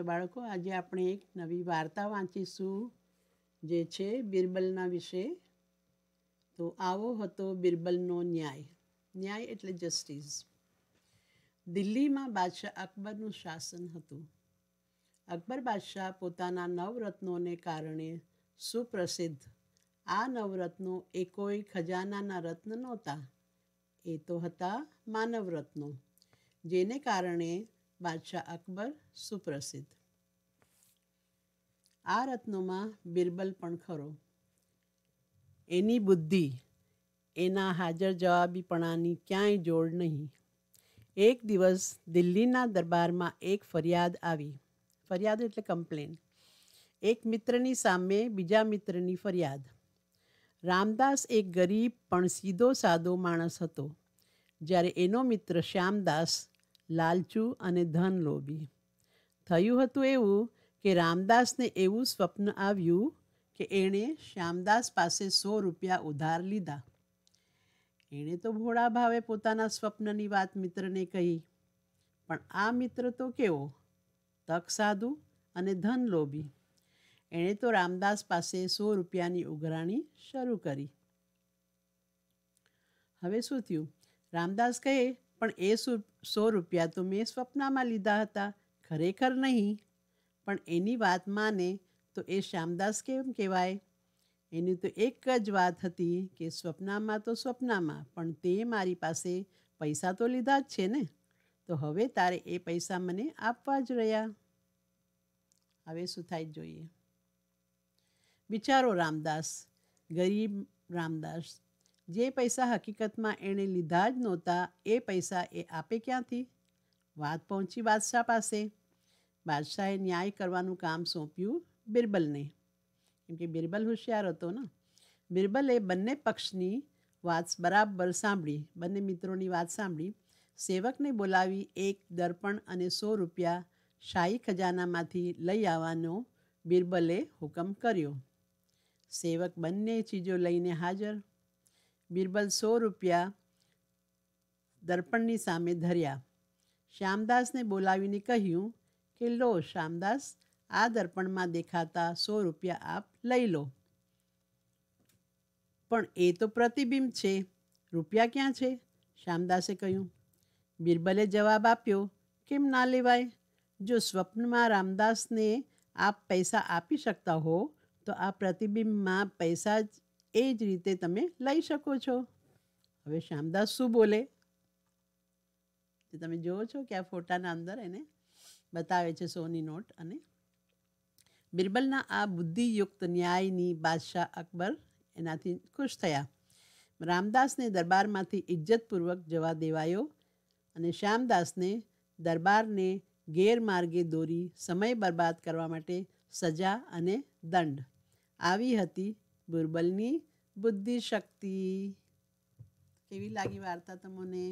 ચાલો બાળકો આજે આપણે એક નવી વાર્તા વાંચીશું જે છે બિરબલના વિશે તો આવો હતો બિરબલનો ન્યાય ન્યાય એટલે જસ્ટિસ દિલ્હીમાં બાદશાહ અકબરનું શાસન હતું અકબર બાદશાહ પોતાના નવરત્નોને કારણે સુપ્રસિદ્ધ આ નવરત્નો એ કોઈ ખજાનાના રત્ન નહોતા એ તો હતા માનવ રત્નો જેને કારણે બાદશાહ અકબર સુપ્રસિદ્ધ આ રત્નોમાં બિરબલ પણ ખરો એની બુદ્ધિ એના હાજર જવાબીપણાની ક્યાંય જોડ નહીં એક દિવસ દિલ્હીના દરબારમાં એક ફરિયાદ આવી ફરિયાદ એટલે કમ્પ્લેન એક મિત્રની સામે બીજા મિત્રની ફરિયાદ રામદાસ એક ગરીબ પણ સીધો સાદો માણસ હતો જ્યારે એનો મિત્ર શ્યામદાસ લાલચું અને ધન લોભી થયું હતું એવું કે રામદાસને એવું સ્વપ્ન આવ્યું કે એણે શ્યામદાસ પાસે સો રૂપિયા ઉધાર લીધા એણે તો ભોળા ભાવે પોતાના સ્વપ્નની વાત મિત્રને કહી પણ આ મિત્ર તો કેવો તક સાધુ અને ધન લોભી એણે તો રામદાસ પાસે સો રૂપિયાની ઉઘરાણી શરૂ કરી હવે શું થયું રામદાસ કહે પણ એ સો રૂપિયા તો મેં સ્વપ્નમાં લીધા હતા ખરેખર નહીં પણ એની વાત માને તો એ શ્યામદાસ કેમ કહેવાય એની તો એક જ વાત હતી કે સ્વપ્નમાં તો સ્વપ્નમાં પણ તે મારી પાસે પૈસા તો લીધા જ છે ને તો હવે તારે એ પૈસા મને આપવા જ રહ્યા હવે શું થાય જોઈએ વિચારો રામદાસ ગરીબ રામદાસ જે પૈસા હકીકતમાં એણે લીધા જ નહોતા એ પૈસા એ આપે ક્યાંથી વાત પહોંચી બાદશાહ પાસે બાદશાહે ન્યાય કરવાનું કામ સોંપ્યું બિરબલને કેમ કે બિરબલ હોશિયાર હતો ને બિરબલે બંને પક્ષની વાત બરાબર સાંભળી બંને મિત્રોની વાત સાંભળી સેવકને બોલાવી એક દર્પણ અને સો રૂપિયા શાહી ખજાનામાંથી લઈ આવવાનો બિરબલે હુકમ કર્યો સેવક બંને ચીજો લઈને હાજર બિરબલ સો રૂપિયા દર્પણની સામે ધર્યા શ્યામદાસને બોલાવીને કહ્યું કે લો શ્યામદાસ આ દર્પણમાં દેખાતા સો રૂપિયા આપ લઈ લો પણ એ તો પ્રતિબિંબ છે રૂપિયા ક્યાં છે શ્યામદાસે કહ્યું બિરબલે જવાબ આપ્યો કેમ ના લેવાય જો સ્વપ્નમાં રામદાસને આપ પૈસા આપી શકતા હો તો આ પ્રતિબિંબમાં પૈસા જ એ જ રીતે તમે લઈ શકો છો હવે શ્યામદાસ શું બોલે તમે જુઓ છો કે આ ફોટાના અંદર એને બતાવે છે સોની નોટ અને બિરબલના આ બુદ્ધિયુક્ત ન્યાયની બાદશાહ અકબર એનાથી ખુશ થયા રામદાસને દરબારમાંથી ઇજ્જતપૂર્વક જવા દેવાયો અને શ્યામદાસને દરબારને ગેરમાર્ગે દોરી સમય બરબાદ કરવા માટે સજા અને દંડ આવી હતી બુરબલની બુદ્ધિશક્તિ કેવી લાગી વાર્તા તમને